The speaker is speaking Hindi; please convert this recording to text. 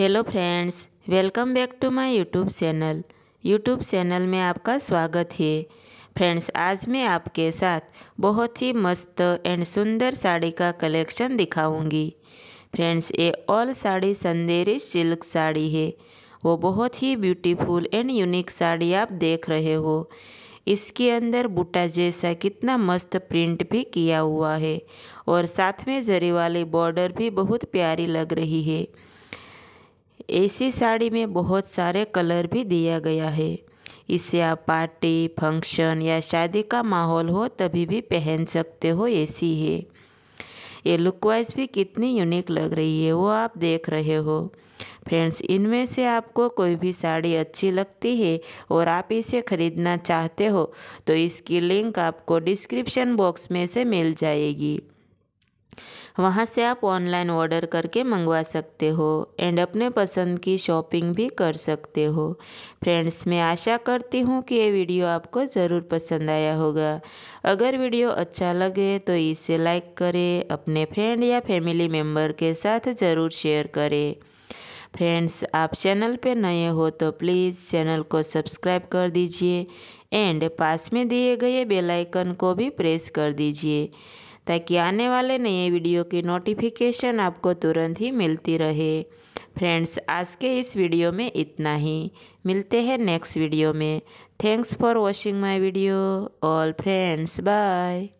hello friends welcome back to my YouTube channel YouTube channel में आपका स्वागत है फ्रेंड्स आज मैं आपके साथ बहुत ही मस्त एंड सुंदर साड़ी का कलेक्शन दिखाऊंगी फ्रेंड्स ये ऑल साड़ी संदेरी सिल्क साड़ी है वो बहुत ही ब्यूटीफुल एंड यूनिक साड़ी आप देख रहे हो इसके अंदर बूटा जैसा कितना मस्त प्रिंट भी किया हुआ है और साथ में जरी वाली बॉर्डर भी बहुत प्यारी लग रही है ऐसी साड़ी में बहुत सारे कलर भी दिया गया है इसे आप पार्टी फंक्शन या शादी का माहौल हो तभी भी पहन सकते हो ऐसी है ये लुक वाइज भी कितनी यूनिक लग रही है वो आप देख रहे हो फ्रेंड्स इनमें से आपको कोई भी साड़ी अच्छी लगती है और आप इसे ख़रीदना चाहते हो तो इसकी लिंक आपको डिस्क्रिप्शन बॉक्स में से मिल जाएगी वहाँ से आप ऑनलाइन ऑर्डर करके मंगवा सकते हो एंड अपने पसंद की शॉपिंग भी कर सकते हो फ्रेंड्स मैं आशा करती हूँ कि ये वीडियो आपको ज़रूर पसंद आया होगा अगर वीडियो अच्छा लगे तो इसे लाइक करें अपने फ्रेंड या फैमिली मेम्बर के साथ ज़रूर शेयर करें फ्रेंड्स आप चैनल पे नए हो तो प्लीज़ चैनल को सब्सक्राइब कर दीजिए एंड पास में दिए गए बेल आइकन को भी प्रेस कर दीजिए ताकि आने वाले नए वीडियो की नोटिफिकेशन आपको तुरंत ही मिलती रहे फ्रेंड्स आज के इस वीडियो में इतना ही मिलते हैं नेक्स्ट वीडियो में thanks for watching my video all friends bye